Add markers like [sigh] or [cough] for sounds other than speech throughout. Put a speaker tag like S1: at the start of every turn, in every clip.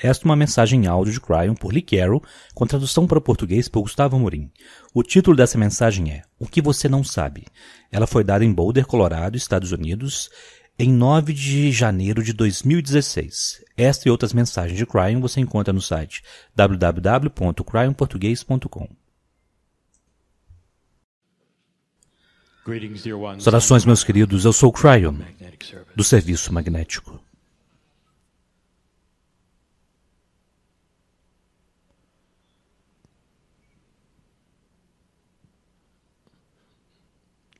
S1: Esta é uma mensagem em áudio de Cryon por Lee Carroll, com tradução para o português por Gustavo Morim. O título dessa mensagem é O que você não sabe. Ela foi dada em Boulder, Colorado, Estados Unidos, em 9 de janeiro de 2016. Esta e outras mensagens de Cryon você encontra no site www.cryonportuguês.com. Saudações, meus queridos. Eu sou Cryon, do Serviço Magnético.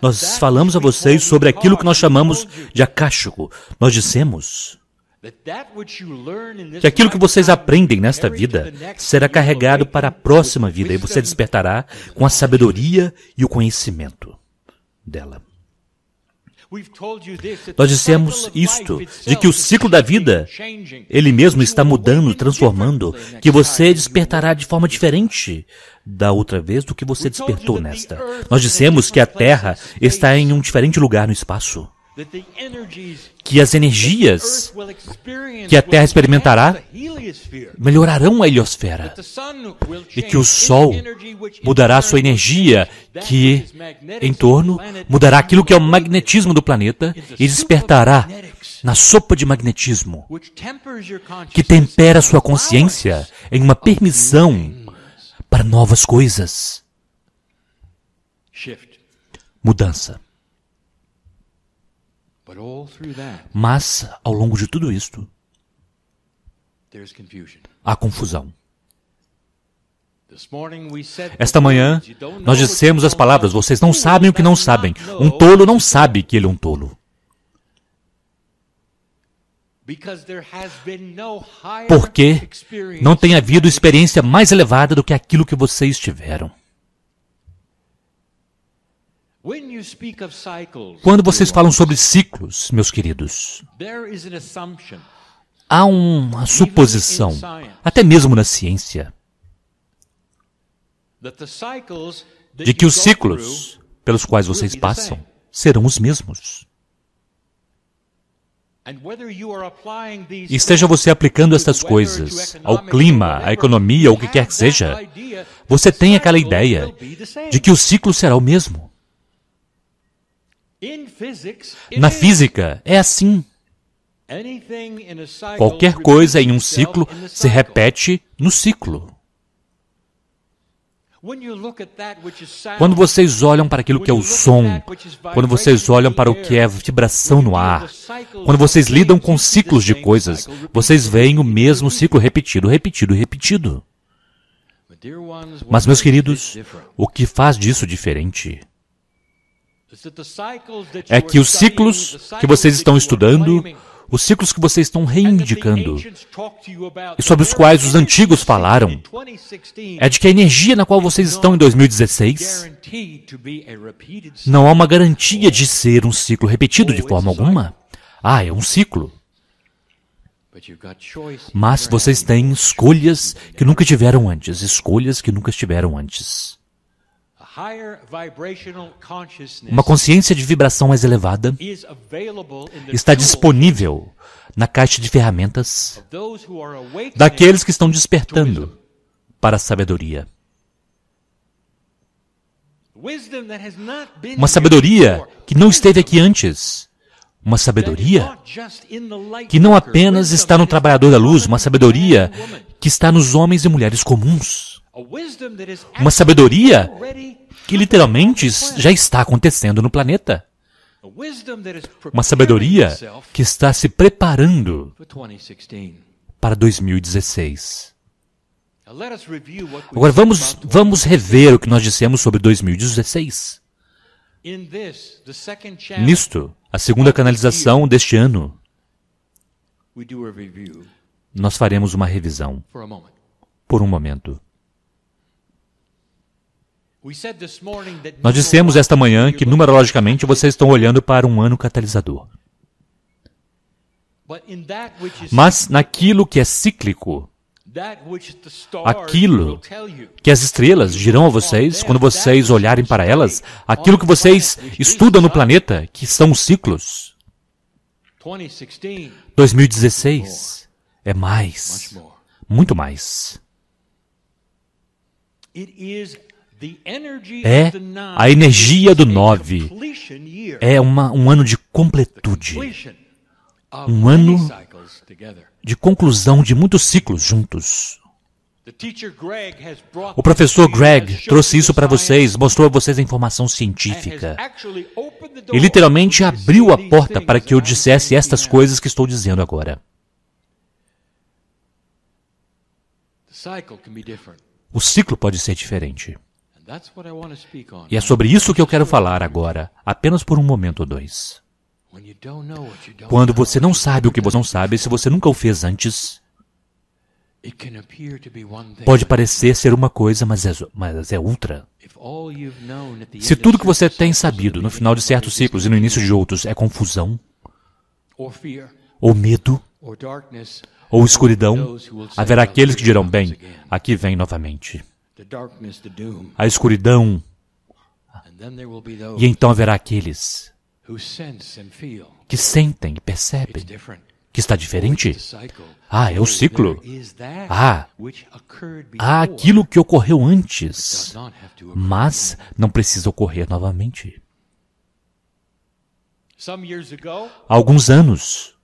S1: Nós falamos a vocês sobre aquilo que nós chamamos de acástico. Nós dissemos que aquilo que vocês aprendem nesta vida será carregado para a próxima vida e você despertará com a sabedoria e o conhecimento dela.
S2: Nós dissemos
S1: isto, de que o ciclo da vida, ele mesmo está mudando, transformando, que você despertará de forma diferente da outra vez do que você despertou nesta. Nós dissemos que a Terra está em um diferente lugar no espaço que as energias que a Terra experimentará melhorarão a heliosfera e que o Sol mudará sua energia que, em torno, mudará aquilo que é o magnetismo do planeta e despertará na sopa de magnetismo que tempera sua consciência em uma permissão para novas coisas. Mudança. Mas, ao longo de tudo isto, há confusão.
S2: Esta manhã, nós dissemos
S1: as palavras: vocês não sabem o que não sabem. Um tolo não sabe que ele é um tolo.
S2: Porque não tem
S1: havido experiência mais elevada do que aquilo que vocês tiveram.
S2: Quando vocês falam sobre
S1: ciclos, meus queridos, há uma suposição, até mesmo na ciência,
S2: de que os ciclos pelos quais vocês passam
S1: serão os mesmos. E esteja você aplicando estas coisas ao clima, à economia, ou o que quer que seja, você tem aquela ideia de que o ciclo será o mesmo. Na física, é assim.
S2: Qualquer coisa em um ciclo
S1: se repete no ciclo. Quando vocês olham para aquilo que é o som, quando vocês olham para o que é vibração no ar, quando vocês lidam com ciclos de coisas, vocês veem o mesmo ciclo repetido, repetido, repetido. Mas, meus queridos, o que faz disso diferente é que os ciclos que vocês estão estudando, os ciclos que vocês estão reivindicando e sobre os quais os antigos falaram, é de que a energia na qual vocês estão em 2016 não há uma garantia de ser um ciclo repetido de forma alguma. Ah, é um ciclo. Mas vocês têm escolhas que nunca tiveram antes, escolhas que nunca estiveram antes
S2: uma consciência de vibração mais elevada está disponível
S1: na caixa de ferramentas daqueles que estão despertando para a sabedoria. Uma sabedoria que não esteve aqui antes. Uma sabedoria que não apenas está no trabalhador da luz, uma sabedoria que está nos homens e mulheres comuns. Uma sabedoria que literalmente já está acontecendo no planeta.
S2: Uma sabedoria que
S1: está se preparando para 2016. Agora vamos, vamos rever o que nós dissemos sobre 2016. Nisto, a segunda canalização deste ano, nós faremos uma revisão por um momento.
S2: Nós dissemos esta manhã que,
S1: numerologicamente, vocês estão olhando para um ano catalisador. Mas naquilo que é cíclico,
S2: aquilo que
S1: as estrelas dirão a vocês, quando vocês olharem para elas, aquilo que vocês estudam no planeta, que são os ciclos. 2016 é mais, muito mais
S2: é a energia do nove. É uma, um ano de completude. Um ano
S1: de conclusão de muitos ciclos juntos. O professor Greg trouxe isso para vocês, mostrou a vocês a informação científica e literalmente abriu a porta para que eu dissesse estas coisas que estou dizendo agora. O ciclo pode ser diferente. E é sobre isso que eu quero falar agora, apenas por um momento ou dois. Quando você não sabe o que você não sabe, se você nunca o fez antes,
S2: pode parecer
S1: ser uma coisa, mas é, mas é outra. Se tudo que você tem sabido no final de certos ciclos e no início de outros é confusão, ou medo, ou escuridão, haverá aqueles que dirão, bem, aqui vem novamente a escuridão. E então haverá aqueles que sentem e percebem que está diferente. Ah, é o ciclo. Ah, há aquilo que ocorreu antes, mas não precisa ocorrer novamente. Alguns anos,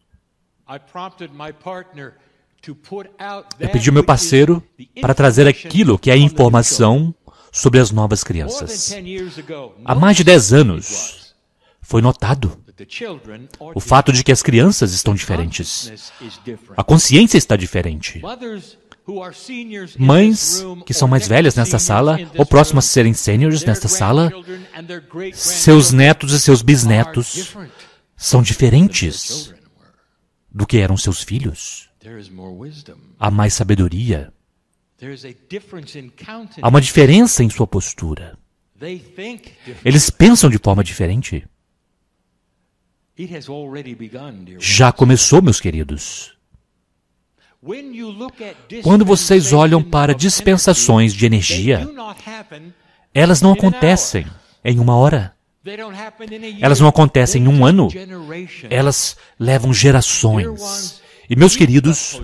S1: eu pedi ao meu parceiro para trazer aquilo que é a informação sobre as novas crianças. Há mais de 10 anos, foi notado o fato de que as crianças estão diferentes. A consciência está diferente. Mães que são mais velhas nesta sala, ou próximas a serem sêniores nesta sala, seus netos e seus bisnetos são diferentes do que eram seus filhos. Há mais sabedoria.
S2: Há uma diferença
S1: em sua postura. Eles pensam de forma diferente. Já começou, meus queridos. Quando vocês olham para dispensações de energia, elas não acontecem em uma hora. Elas não acontecem em um ano. Elas levam gerações. E, meus queridos,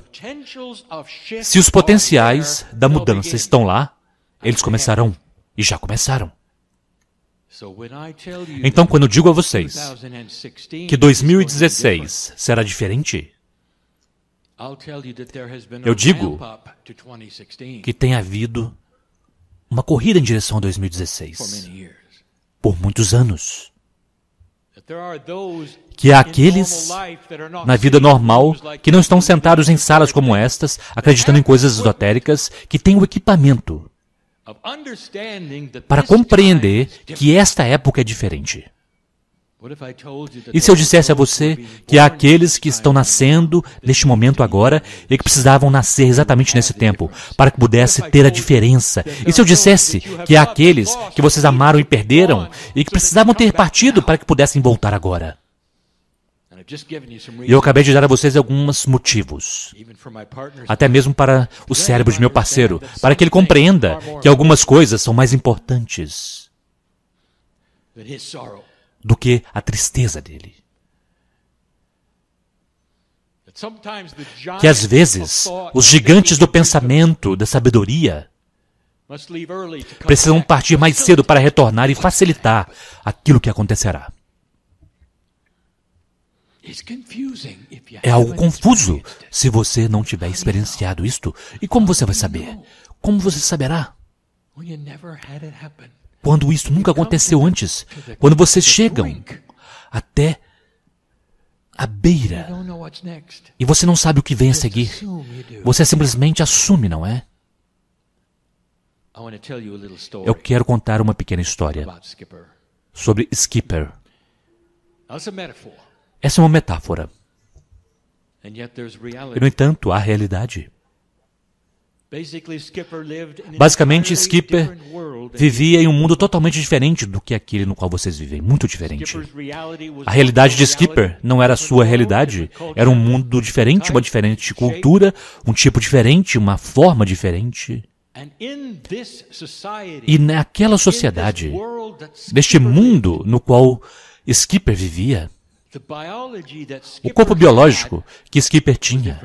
S2: se os potenciais da mudança
S1: estão lá, eles começarão e já começaram.
S2: Então, quando eu digo a vocês que
S1: 2016 será diferente,
S2: eu digo que
S1: tem havido uma corrida em direção a 2016 por muitos anos que há aqueles na vida normal que não estão sentados em salas como estas, acreditando em coisas esotéricas, que têm o equipamento para compreender que esta época é diferente. E se eu dissesse a você que há aqueles que estão nascendo neste momento agora e que precisavam nascer exatamente nesse tempo, para que pudesse ter a diferença? E se eu dissesse que há aqueles que vocês amaram e perderam e que precisavam ter partido para que pudessem voltar agora?
S2: E eu acabei de dar a
S1: vocês alguns motivos, até mesmo para o cérebro de meu parceiro, para que ele compreenda que algumas coisas são mais importantes do que a tristeza dele.
S2: Que às vezes os gigantes
S1: do pensamento, da sabedoria, precisam partir mais cedo para retornar e facilitar aquilo que acontecerá.
S2: É algo confuso
S1: se você não tiver experienciado isto. E como você vai saber? Como você saberá? quando isso nunca aconteceu antes, quando vocês chegam até a beira e você não sabe o que vem a seguir, você simplesmente assume, não é? Eu quero contar uma pequena história sobre Skipper. Essa é uma metáfora.
S2: E, no entanto,
S1: há realidade. Basicamente, Skipper vivia em um mundo totalmente diferente do que aquele no qual vocês vivem, muito diferente. A realidade de Skipper não era a sua realidade, era um mundo diferente, uma diferente cultura, um tipo diferente, uma forma diferente. E naquela sociedade, neste mundo no qual Skipper vivia, o corpo biológico que Skipper tinha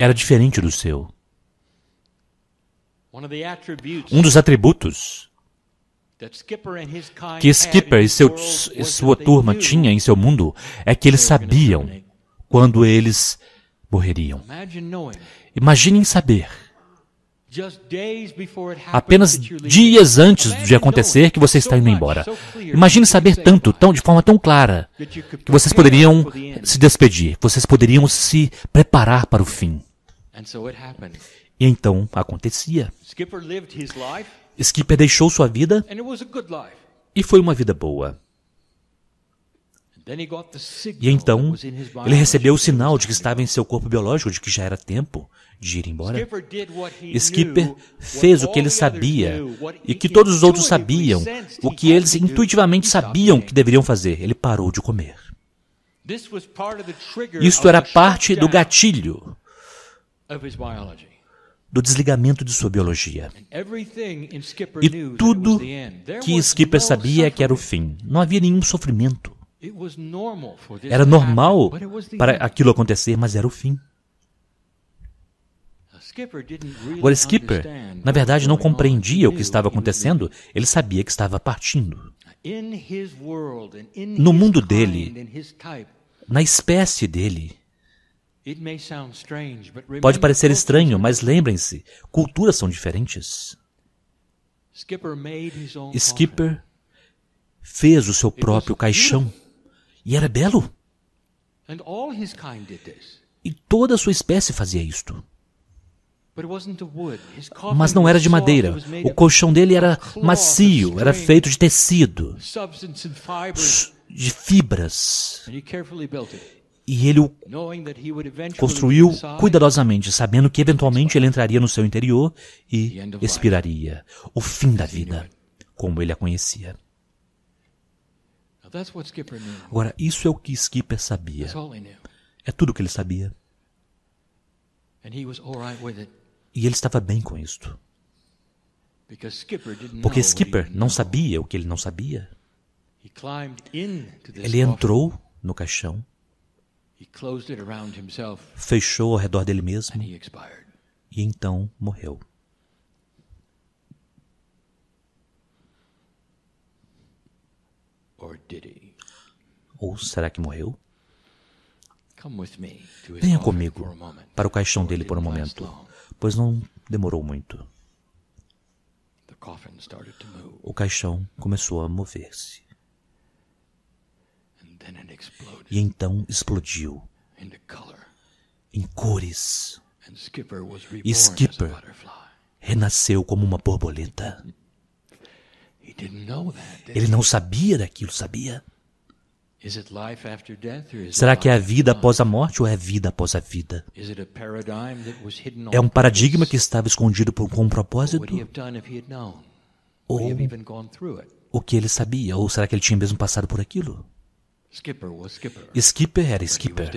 S1: era diferente do seu. Um dos atributos
S2: que Skipper
S1: e seu, sua turma tinha em seu mundo é que eles sabiam quando eles morreriam. Imaginem saber, apenas dias antes de acontecer, que você está indo embora. Imagine saber tanto, tão, de forma tão clara, que vocês poderiam se despedir, vocês poderiam se preparar para o fim. E então acontecia. Skipper deixou sua vida e foi uma vida boa.
S2: E então ele recebeu
S1: o sinal de que estava em seu corpo biológico, de que já era tempo de ir embora. Skipper fez o que ele sabia e que todos os outros sabiam, o que eles intuitivamente sabiam que deveriam fazer. Ele parou de comer.
S2: Isto era parte do
S1: gatilho do desligamento de sua biologia.
S2: E tudo que Skipper
S1: sabia é que era o fim. Não havia nenhum sofrimento.
S2: Era normal para aquilo acontecer,
S1: mas era o fim.
S2: Agora, Skipper, na verdade, não compreendia
S1: o que estava acontecendo, ele sabia que estava partindo.
S2: No mundo dele,
S1: na espécie dele, Pode parecer estranho, mas lembrem-se: culturas são diferentes.
S2: Skipper
S1: fez o seu próprio caixão e era belo. E toda a sua espécie fazia isto.
S2: Mas não era de madeira. O colchão
S1: dele era macio, era feito de tecido, de fibras
S2: e ele o construiu
S1: cuidadosamente, sabendo que eventualmente ele entraria no seu interior e expiraria o fim da vida, como ele a conhecia. Agora, isso é o que Skipper sabia. É tudo o que ele sabia. E ele estava bem com isto.
S2: Porque Skipper
S1: não sabia o que ele não sabia.
S2: Ele
S1: entrou no caixão fechou ao redor dele mesmo e então morreu. Ou será que morreu? Venha comigo para o caixão dele por um momento, pois não demorou muito. O caixão começou a mover-se. E então explodiu em cores.
S2: E Skipper
S1: renasceu como uma borboleta. Ele não sabia daquilo, sabia? Será que é a vida após a morte ou é a vida após a vida?
S2: É um paradigma
S1: que estava escondido por com um propósito? Ou o que ele sabia? Ou será que ele tinha mesmo passado por aquilo?
S2: Skipper
S1: era Skipper,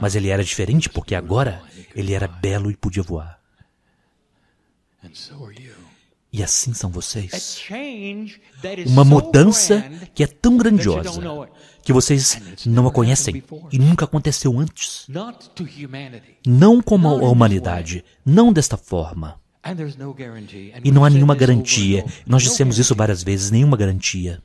S1: mas ele era diferente porque agora ele era belo e podia voar. E assim são vocês. Uma mudança que é tão grandiosa que vocês não a conhecem e nunca aconteceu antes. Não como a humanidade, não desta forma. E não há nenhuma oh, garantia. Nós dissemos isso várias vezes: nenhuma garantia.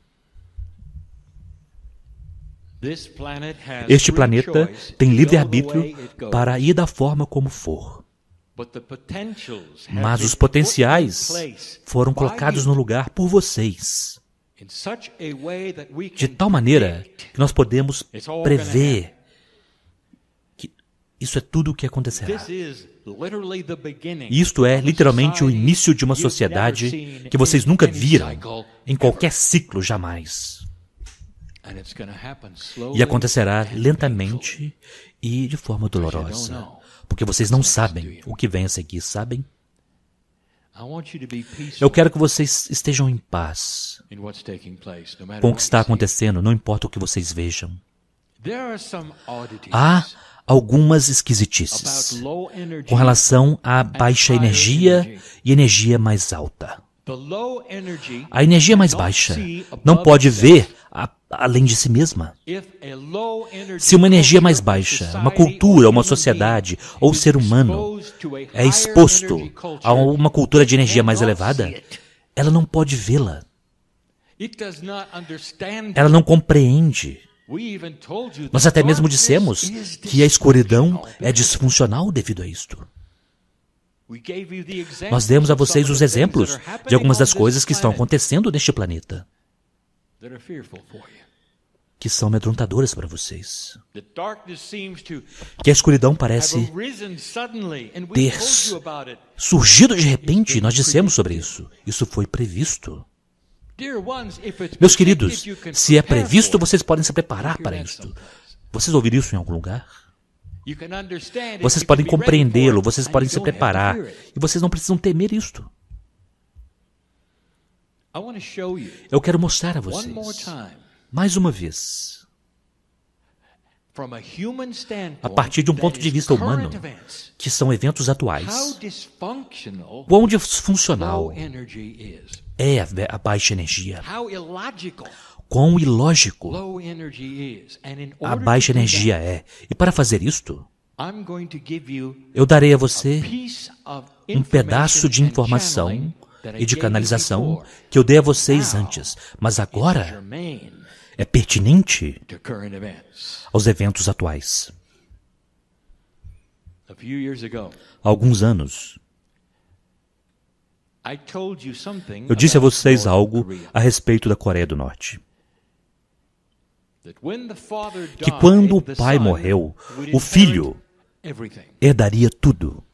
S2: Este planeta tem livre-arbítrio para
S1: ir da forma como for.
S2: Mas os potenciais foram colocados
S1: no lugar por vocês, de tal maneira que nós podemos prever que isso é tudo o que acontecerá. Isto é literalmente o início de uma sociedade que vocês nunca viram em qualquer ciclo jamais.
S2: E acontecerá
S1: lentamente e de forma dolorosa, porque vocês não sabem o que vem a seguir, sabem? Eu quero que vocês estejam em paz com o que está acontecendo, não importa o que vocês vejam. Há algumas esquisitices com relação à baixa energia e energia mais alta. A energia mais baixa não pode ver a, além de si mesma. Se uma energia mais baixa, uma cultura, uma sociedade ou ser humano é exposto a uma cultura de energia mais elevada, ela não pode vê-la. Ela não compreende.
S2: Nós até mesmo dissemos que a
S1: escuridão é disfuncional devido a isto.
S2: Nós demos a vocês os exemplos de algumas das coisas que estão acontecendo
S1: neste planeta que são amedrontadoras para vocês. Que a escuridão parece ter surgido de repente nós dissemos sobre isso. Isso foi previsto.
S2: Meus queridos, se é previsto, vocês podem se
S1: preparar para isso. Vocês ouviram isso em algum lugar?
S2: Vocês podem compreendê-lo, vocês podem se preparar. E
S1: vocês não precisam temer isto. Eu quero mostrar a vocês, mais uma vez, a partir de um ponto de vista humano, que são eventos atuais, quão disfuncional é a baixa energia, quão ilógico
S2: a baixa energia é.
S1: E para fazer isto,
S2: eu darei a você um pedaço de informação
S1: e de canalização que eu dei a vocês antes, mas agora é pertinente aos eventos atuais. Há alguns anos,
S2: eu disse a vocês algo
S1: a respeito da Coreia do Norte. Que quando o pai morreu, o filho herdaria tudo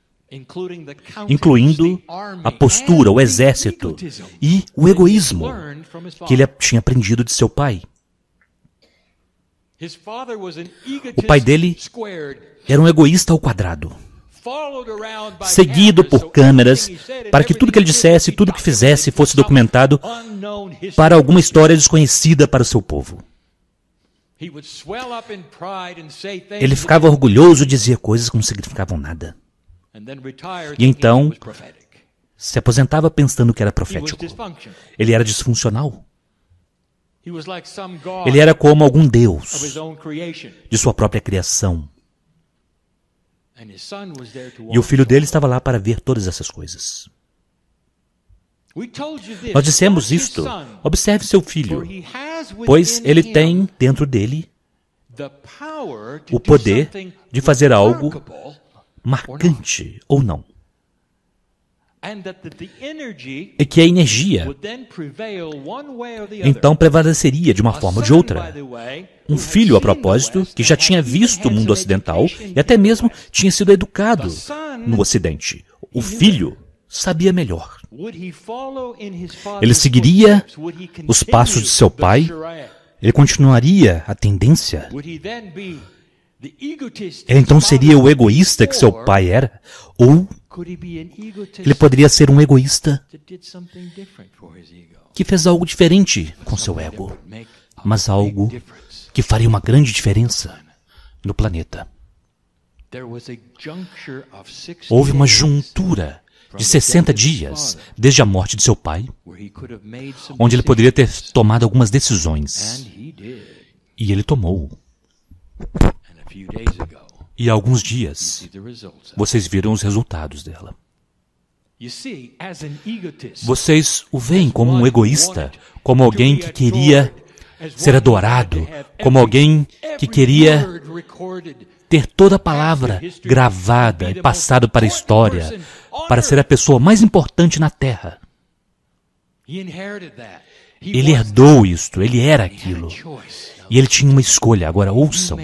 S1: incluindo a postura, o exército e o egoísmo que ele tinha aprendido de seu pai.
S2: O pai dele era
S1: um egoísta ao quadrado, seguido por câmeras para que tudo que ele dissesse, tudo que fizesse fosse documentado para alguma história desconhecida para o seu povo. Ele ficava orgulhoso e dizia coisas que não significavam nada. E então se aposentava pensando que era profético. Ele era disfuncional.
S2: Ele era como algum deus
S1: de sua própria criação. E o filho dele estava lá para ver todas essas coisas.
S2: Nós dissemos isto.
S1: Observe seu filho, pois ele tem dentro dele
S2: o poder de fazer algo
S1: marcante ou não. E que a energia então prevaleceria de uma forma ou de outra. Um filho, a propósito, que já tinha visto o mundo ocidental e até mesmo tinha sido educado no ocidente. O filho sabia melhor. Ele seguiria os passos de seu pai? Ele continuaria a tendência? Ele então seria o egoísta que seu pai era? Ou ele poderia ser um egoísta que fez algo diferente com seu ego, mas algo que faria uma grande diferença no planeta.
S2: Houve uma juntura
S1: de 60 dias desde a morte de seu pai, onde ele poderia ter tomado algumas decisões. E ele tomou. E há alguns dias, vocês viram os resultados dela. Vocês o veem como um egoísta, como alguém que queria ser adorado, como alguém que queria ter toda a palavra gravada e passada para a história, para ser a pessoa mais importante na Terra.
S2: Ele
S1: herdou isto, ele era aquilo. E ele tinha uma escolha, agora ouçam.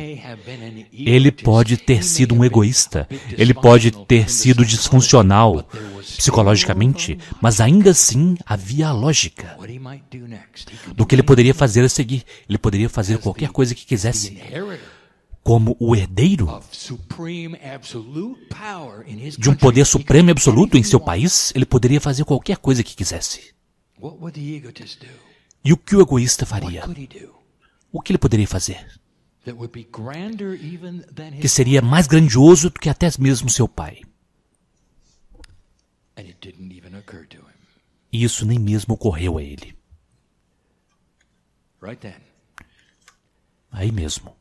S1: Ele pode ter sido um egoísta, ele pode ter sido disfuncional psicologicamente, mas ainda assim havia a lógica do que ele poderia fazer a seguir. Ele poderia fazer qualquer coisa que quisesse como o herdeiro de um poder supremo e absoluto em seu país, ele poderia fazer qualquer coisa que quisesse. E o que o egoísta faria? o que ele poderia fazer? Que seria mais grandioso do que até mesmo seu pai. E isso nem mesmo ocorreu a ele. Aí mesmo.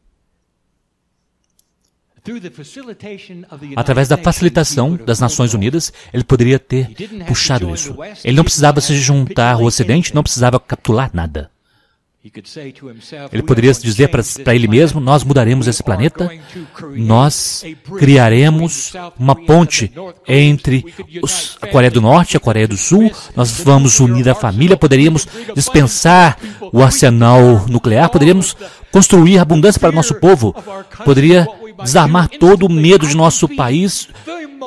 S2: Através da facilitação das Nações
S1: Unidas, ele poderia ter puxado isso. Ele não precisava se juntar ao Ocidente, não precisava capturar nada. Ele poderia dizer para ele mesmo: Nós mudaremos esse planeta, nós criaremos uma ponte entre os, a Coreia do Norte e a Coreia do Sul, nós vamos unir a família, poderíamos dispensar o arsenal nuclear, poderíamos construir abundância para o nosso povo, poderia desarmar todo o medo de nosso país.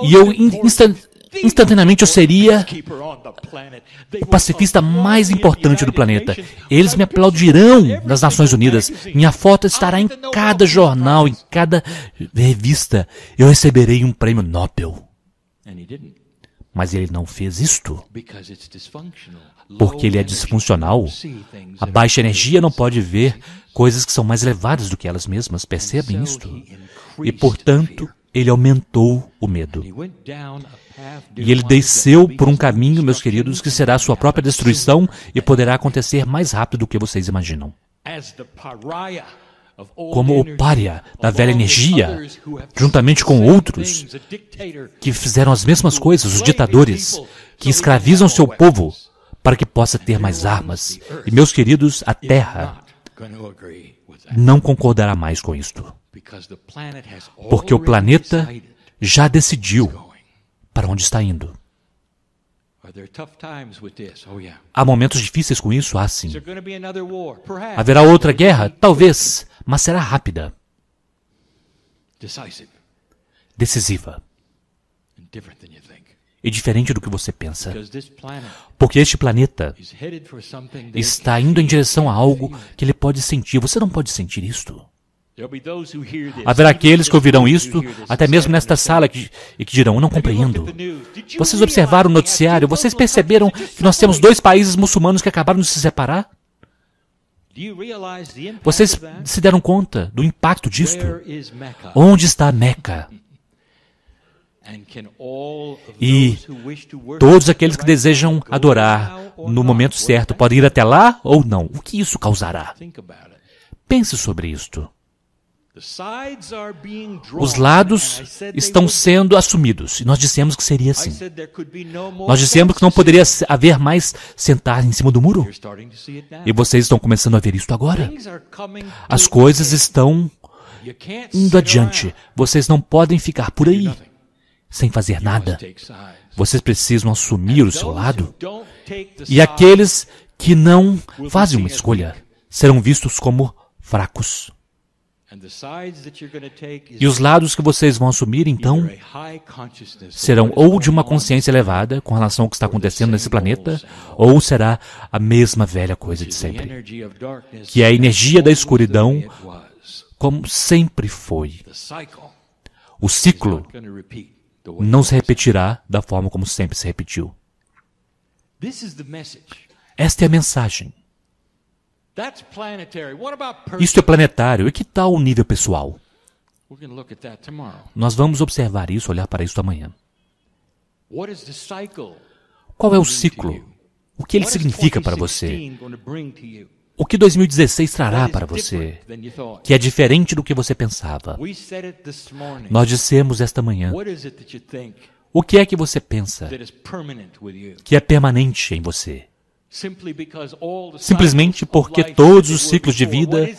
S1: E eu instant Instantaneamente eu seria o pacifista mais importante do planeta. Eles me aplaudirão nas Nações Unidas. Minha foto estará em cada jornal, em cada revista. Eu receberei um prêmio Nobel. Mas ele não fez isto. Porque ele é disfuncional. A baixa energia não pode ver coisas que são mais elevadas do que elas mesmas. Percebem isto? E, portanto, ele aumentou o medo. E ele desceu por um caminho, meus queridos, que será a sua própria destruição e poderá acontecer mais rápido do que vocês imaginam. Como o pária da velha energia, juntamente com outros que fizeram as mesmas coisas, os ditadores, que escravizam seu povo para que possa ter mais armas. E, meus queridos, a Terra
S2: não concordará mais com isto. Porque o planeta
S1: já decidiu para onde está indo. Oh, Há momentos difíceis com isso? Há ah, sim. Haverá outra guerra? Talvez, mas será rápida, decisiva e diferente do que você pensa. Porque este planeta está indo em direção a algo que ele pode sentir. Você não pode sentir isto.
S2: Haverá aqueles que ouvirão isto, até
S1: mesmo nesta sala, que, e que dirão: Eu não compreendo. Vocês observaram o noticiário? Vocês perceberam que nós temos dois países muçulmanos que acabaram de se separar? Vocês se deram conta do impacto disto? Onde está Meca? E todos aqueles que desejam adorar no momento certo podem ir até lá ou não. O que isso causará? Pense sobre isto. Os lados estão sendo assumidos. E nós dissemos que seria assim. Nós dissemos que não poderia haver mais sentar em cima do muro. E vocês estão começando a ver isso agora. As coisas estão indo adiante. Vocês não podem ficar por aí sem fazer nada. Vocês precisam assumir o seu lado. E aqueles que não fazem uma escolha serão vistos como fracos. E os lados que vocês vão assumir, então, serão ou de uma consciência elevada com relação ao que está acontecendo nesse planeta, ou será a mesma velha coisa de sempre, que é a energia da escuridão, como sempre foi. O ciclo não se repetirá da forma como sempre se repetiu. Esta é a mensagem. Isso é planetário. E que tal o nível pessoal? Nós vamos observar isso, olhar para isso amanhã. Qual é o ciclo? O que ele significa para você? O que 2016 trará para você, que é diferente do que você pensava? Nós dissemos esta manhã. O que é que você pensa que é permanente em você? simplesmente porque todos os ciclos de vida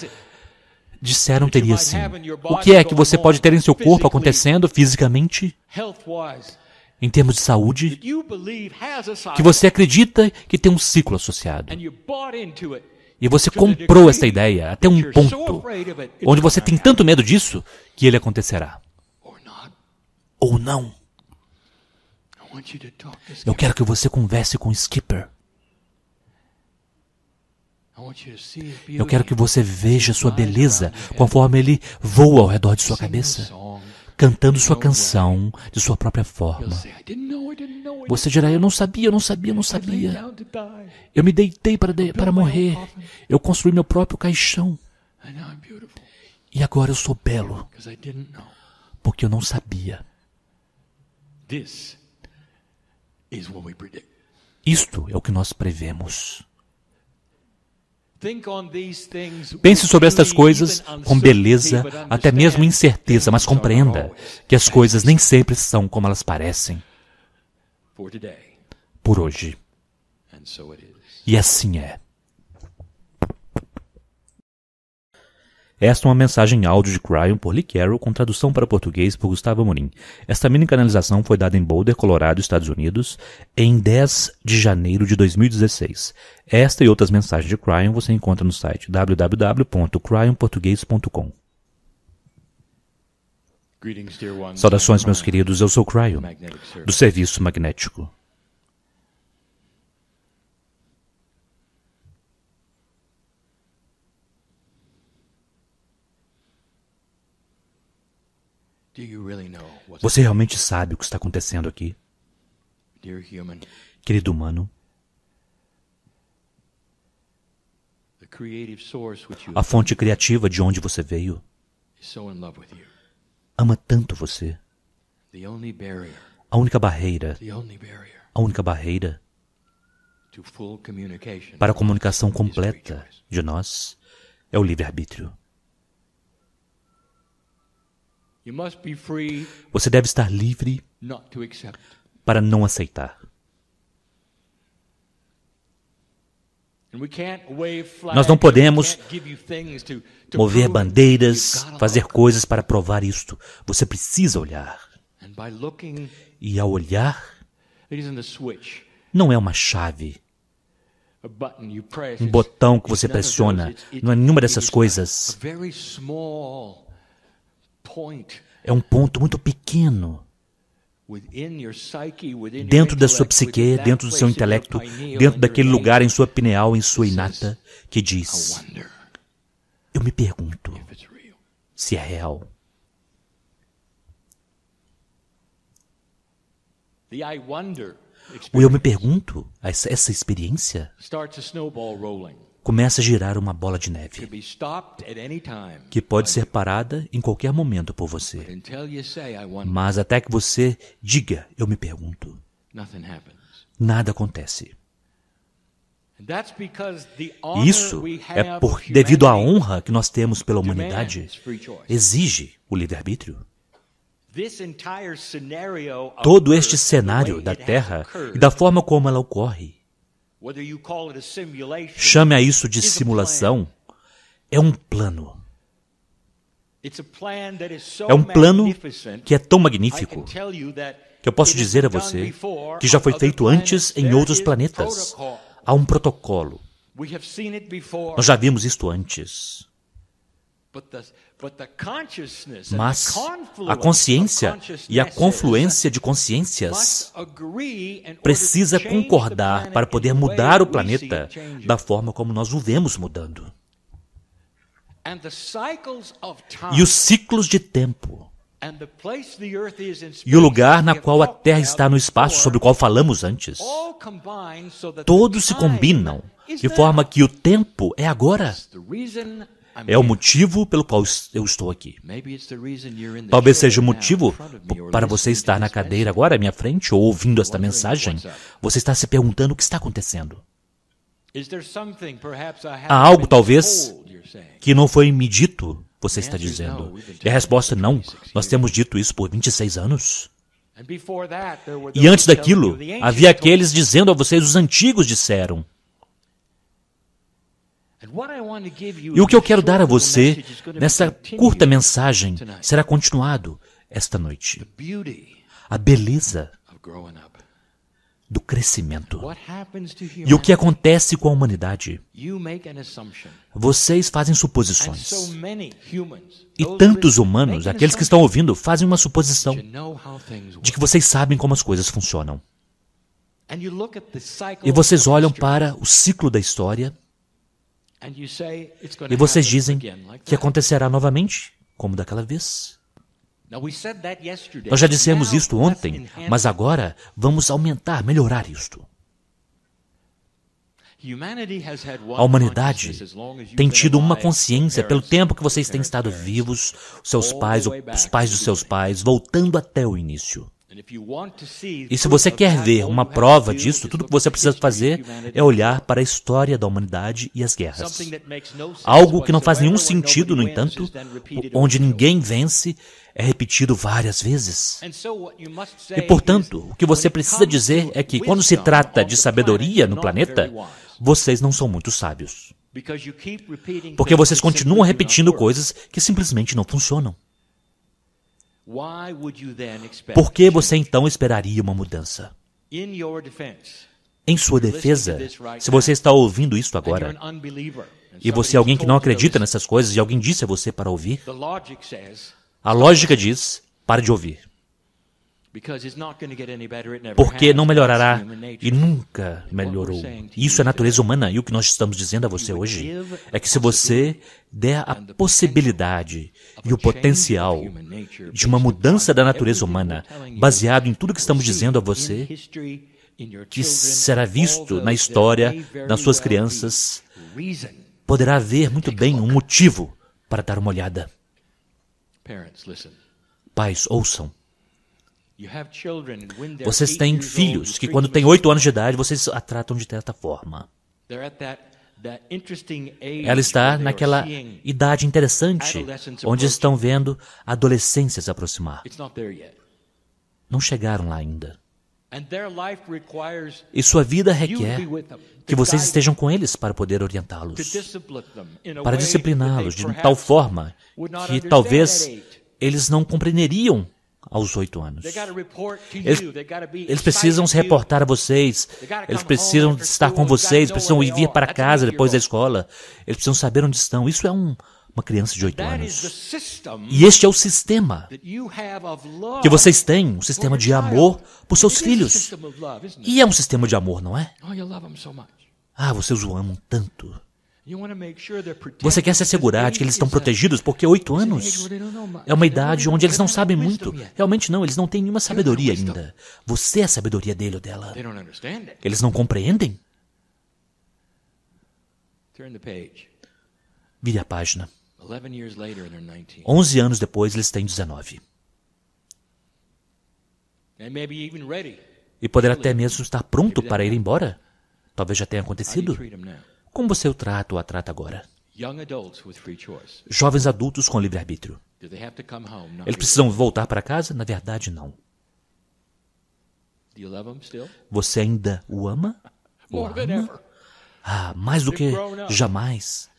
S1: disseram teria sim. O que é que você pode ter em seu corpo acontecendo fisicamente, em termos de saúde, que você acredita que tem um ciclo associado. E você comprou essa ideia até um ponto onde você tem tanto medo disso que ele acontecerá.
S2: Ou não. Eu quero
S1: que você converse com o Skipper. Eu quero que você veja sua beleza conforme ele voa ao redor de sua cabeça, cantando sua canção de sua própria forma. Você dirá: Eu não sabia, eu não sabia, eu não sabia. Eu me deitei para, de para morrer. Eu construí meu próprio caixão. E agora eu sou belo, porque eu não sabia. Isto é o que nós prevemos. Pense sobre estas coisas com beleza, até mesmo incerteza, mas compreenda que as coisas nem sempre são como elas parecem por hoje. E assim é. Esta é uma mensagem áudio de Cryon por Lee Carroll com tradução para português por Gustavo Morim. Esta mini canalização foi dada em Boulder, Colorado, Estados Unidos, em 10 de janeiro de 2016. Esta e outras mensagens de Cryon você encontra no site www.cryonportuguês.com.
S2: Saudações, meus queridos. Eu sou Cryon, do
S1: Serviço Magnético. Você realmente sabe o que está acontecendo aqui? Querido humano, a fonte criativa de onde você veio ama tanto você. A única barreira, a única barreira para a comunicação completa de nós é o livre-arbítrio. Você deve estar livre para não aceitar.
S2: Nós não podemos
S1: mover bandeiras, fazer coisas para provar isto. Você precisa olhar. E ao olhar, não é uma chave,
S2: um botão que você pressiona, não é nenhuma dessas coisas.
S1: É um ponto muito pequeno
S2: dentro da sua psique, dentro do seu intelecto, dentro daquele lugar
S1: em sua pineal, em sua inata, que diz: Eu me pergunto se é real. O eu me pergunto, essa, essa experiência começa a girar uma bola de neve que pode ser parada em qualquer momento por você. Mas até que você diga, eu me pergunto, nada acontece.
S2: Isso é por, devido à
S1: honra que nós temos pela humanidade, exige o livre-arbítrio. Todo este cenário da Terra e da forma como ela ocorre Chame a isso de simulação. É um plano.
S2: É um plano que é tão magnífico que
S1: eu posso dizer a você que já foi feito antes em outros planetas. Há um protocolo. Nós já vimos isto antes.
S2: Mas a consciência e a confluência
S1: de consciências precisa concordar para poder mudar o planeta da forma como nós o vemos mudando. E os ciclos de tempo e o lugar na qual a Terra está no espaço sobre o qual falamos antes, todos se combinam de forma que o tempo é agora. É o motivo pelo qual eu estou aqui. Talvez seja o motivo para você estar na cadeira agora à minha frente ou ouvindo esta mensagem. Você está se perguntando o que está acontecendo.
S2: Há algo, talvez,
S1: que não foi me dito, você está dizendo. E a resposta é não. Nós temos dito isso por 26 anos.
S2: E antes daquilo, havia aqueles
S1: dizendo a vocês: os antigos disseram. E o que eu quero dar a você nessa curta mensagem será continuado esta noite. A beleza do crescimento. E o que acontece com a humanidade? Vocês fazem suposições. E tantos humanos, aqueles que estão ouvindo, fazem uma suposição de que vocês sabem como as coisas funcionam.
S2: E vocês olham para
S1: o ciclo da história
S2: e vocês dizem que
S1: acontecerá novamente, como daquela vez. Nós já dissemos isto ontem, mas agora vamos aumentar, melhorar isto.
S2: A humanidade
S1: tem tido uma consciência pelo tempo que vocês têm estado vivos, seus pais, os pais dos seus pais, voltando até o início. E se você quer ver uma prova disso, tudo que você precisa fazer é olhar para a história da humanidade e as guerras. Algo que não faz nenhum sentido, no entanto, onde ninguém vence, é repetido várias vezes.
S2: E, portanto,
S1: o que você precisa dizer é que, quando se trata de sabedoria no planeta, vocês não são muito sábios.
S2: Porque vocês continuam repetindo coisas
S1: que simplesmente não funcionam. Por que você então esperaria uma mudança? Em sua defesa, se você está ouvindo isso agora, e você é alguém que não acredita nessas coisas e alguém disse a você para ouvir, a lógica diz: pare de ouvir.
S2: Porque não melhorará e
S1: nunca melhorou. Isso é natureza humana. E o que nós estamos dizendo a você hoje é que se você der a possibilidade e o potencial de uma mudança da natureza humana, baseado em tudo que estamos dizendo a você, que será visto na história, nas suas crianças, poderá haver muito bem um motivo para dar uma olhada. Pais, ouçam.
S2: Vocês têm filhos que, quando têm
S1: oito anos de idade, vocês a tratam de certa forma.
S2: Ela está naquela
S1: idade interessante onde estão vendo adolescência se aproximar. Não chegaram lá ainda. E sua vida requer que vocês estejam com eles para poder orientá-los, para discipliná-los de tal forma que talvez eles não compreenderiam aos oito anos. Eles, eles, precisam se reportar a vocês, eles precisam estar com vocês, precisam ir vir para casa depois da escola, eles precisam saber onde estão. Isso é um, uma criança de oito
S2: anos.
S1: E este é o sistema que vocês têm, um sistema de amor por seus filhos. E é um sistema de amor, não é?
S2: Oh,
S1: ah, vocês o amam tanto. Você quer se assegurar de que eles estão protegidos, porque oito anos é uma idade onde eles não sabem muito. Realmente não, eles não têm nenhuma sabedoria ainda. Você é a sabedoria dele ou dela. Eles não compreendem? Vire a página. Onze anos depois, eles têm 19. E poderá até mesmo estar pronto para ir embora. Talvez já tenha acontecido. Como você o trata ou a trata agora? Jovens adultos com livre-arbítrio. Eles precisam voltar para casa? Na verdade, não. Você ainda o ama? [laughs]
S2: O ama?
S1: Ah, mais do que jamais.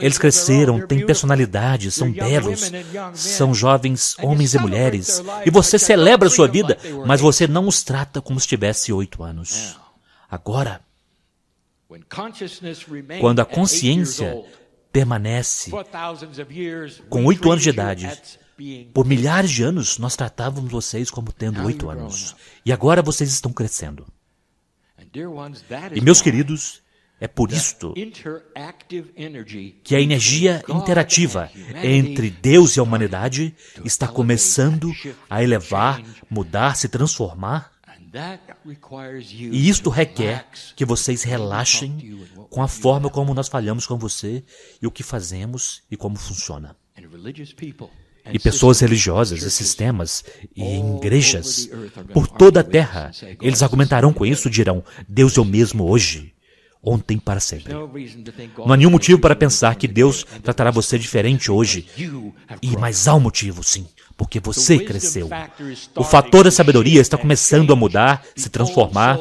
S1: Eles cresceram, têm personalidades, são belos, são jovens homens e mulheres. E você celebra a sua vida, mas você não os trata como se tivesse oito anos. Agora,
S2: quando a consciência
S1: permanece
S2: com oito anos de idade, por
S1: milhares de anos nós tratávamos vocês como tendo oito anos. E agora vocês estão crescendo.
S2: E meus queridos, é por isto que a
S1: energia interativa entre Deus e a humanidade está começando a elevar, mudar, se transformar
S2: e isto requer
S1: que vocês relaxem com a forma como nós falhamos com você e o que fazemos e como funciona. E pessoas religiosas e sistemas e igrejas por toda a terra, eles argumentarão com isso e dirão: Deus é o mesmo hoje, ontem para sempre.
S2: Não há nenhum motivo
S1: para pensar que Deus tratará você diferente hoje. E mas há um motivo, sim porque você cresceu. O fator da sabedoria está começando a mudar, se transformar.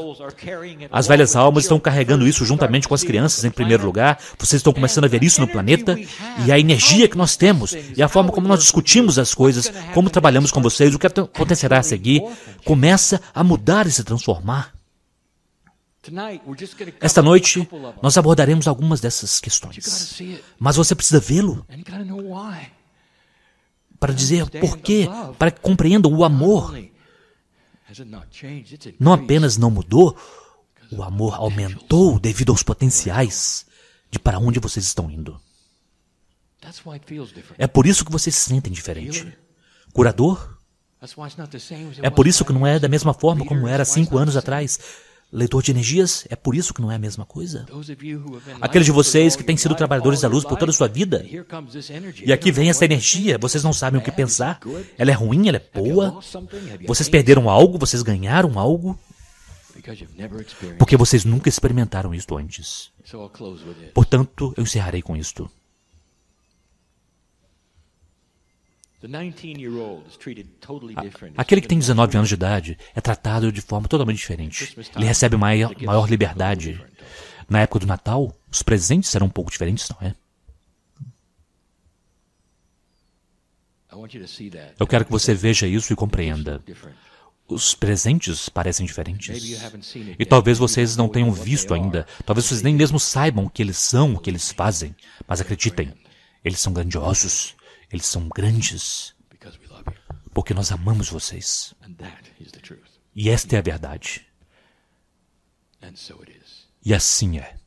S1: As velhas almas estão carregando isso juntamente com as crianças, em primeiro lugar. Vocês estão começando a ver isso no planeta. E a energia que nós temos, e a forma como nós discutimos as coisas, como trabalhamos com vocês, o que acontecerá a seguir, começa a mudar e se transformar.
S2: Esta noite, nós
S1: abordaremos algumas dessas questões. Mas você precisa vê-lo para dizer porquê, para que compreendam o amor. Não apenas não mudou, o amor aumentou devido aos potenciais de para onde vocês estão indo. É por isso que vocês se sentem diferente. Curador? É por isso que não é da mesma forma como era cinco anos atrás leitor de energias, é por isso que não é a mesma coisa? Aqueles de vocês que têm sido trabalhadores da luz por toda a sua vida, e aqui vem essa energia, vocês não sabem o que pensar, ela é ruim, ela é boa, vocês perderam algo, vocês ganharam algo, porque vocês nunca experimentaram isto antes. Portanto, eu encerrarei com isto. Aquele que tem 19 anos de idade é tratado de forma totalmente diferente. Ele recebe maior, maior liberdade. Na época do Natal, os presentes serão um pouco diferentes, não é? Eu quero que você veja isso e compreenda. Os presentes parecem diferentes. E talvez vocês não tenham visto ainda. Talvez vocês nem mesmo saibam o que eles são, o que eles fazem. Mas acreditem, eles são grandiosos. Eles são grandes porque nós amamos vocês. E esta é a verdade. E assim é.